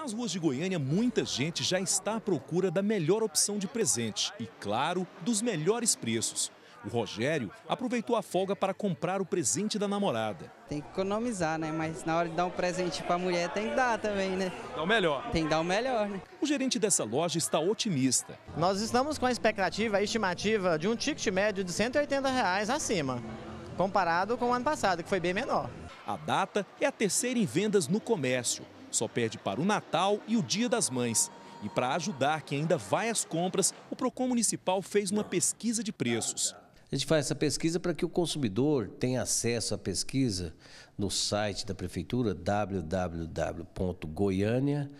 Nas ruas de Goiânia, muita gente já está à procura da melhor opção de presente e, claro, dos melhores preços. O Rogério aproveitou a folga para comprar o presente da namorada. Tem que economizar, né? Mas na hora de dar um presente para a mulher tem que dar também, né? Dá o melhor. Tem que dar o melhor, né? O gerente dessa loja está otimista. Nós estamos com a expectativa, a estimativa de um ticket médio de R$ 180 reais acima, comparado com o ano passado, que foi bem menor. A data é a terceira em vendas no comércio. Só perde para o Natal e o Dia das Mães. E para ajudar quem ainda vai às compras, o Procon Municipal fez uma pesquisa de preços. A gente faz essa pesquisa para que o consumidor tenha acesso à pesquisa no site da prefeitura www.goiânia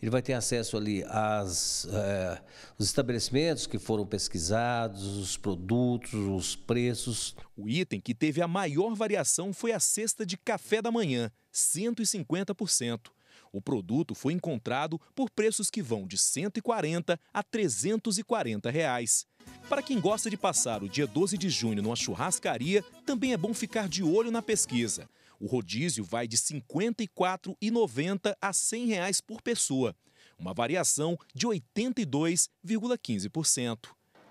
ele vai ter acesso ali às, é, estabelecimentos que foram pesquisados, os produtos, os preços. O item que teve a maior variação foi a cesta de café da manhã, 150%. O produto foi encontrado por preços que vão de 140 a 340 reais. Para quem gosta de passar o dia 12 de junho numa churrascaria, também é bom ficar de olho na pesquisa. O rodízio vai de R$ 54,90 a R$ 100 reais por pessoa, uma variação de 82,15%.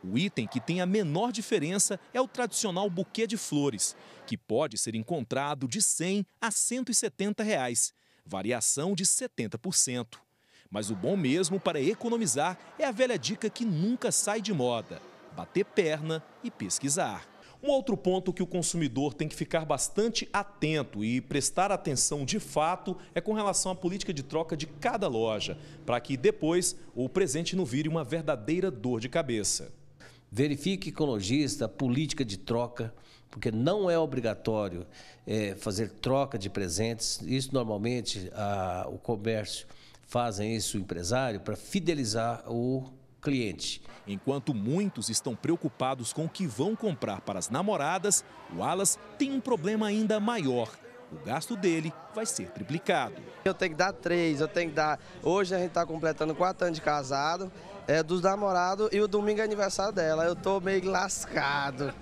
O item que tem a menor diferença é o tradicional buquê de flores, que pode ser encontrado de 100 a 170 reais variação de 70%. Mas o bom mesmo para economizar é a velha dica que nunca sai de moda: bater perna e pesquisar. Um outro ponto que o consumidor tem que ficar bastante atento e prestar atenção de fato é com relação à política de troca de cada loja, para que depois o presente não vire uma verdadeira dor de cabeça verifique com lojista política de troca, porque não é obrigatório é, fazer troca de presentes. Isso normalmente a, o comércio fazem isso o empresário para fidelizar o cliente. Enquanto muitos estão preocupados com o que vão comprar para as namoradas, o Alas tem um problema ainda maior. O gasto dele vai ser triplicado. Eu tenho que dar três, eu tenho que dar. Hoje a gente está completando quatro anos de casado. É dos namorados e o domingo é aniversário dela. Eu tô meio lascado.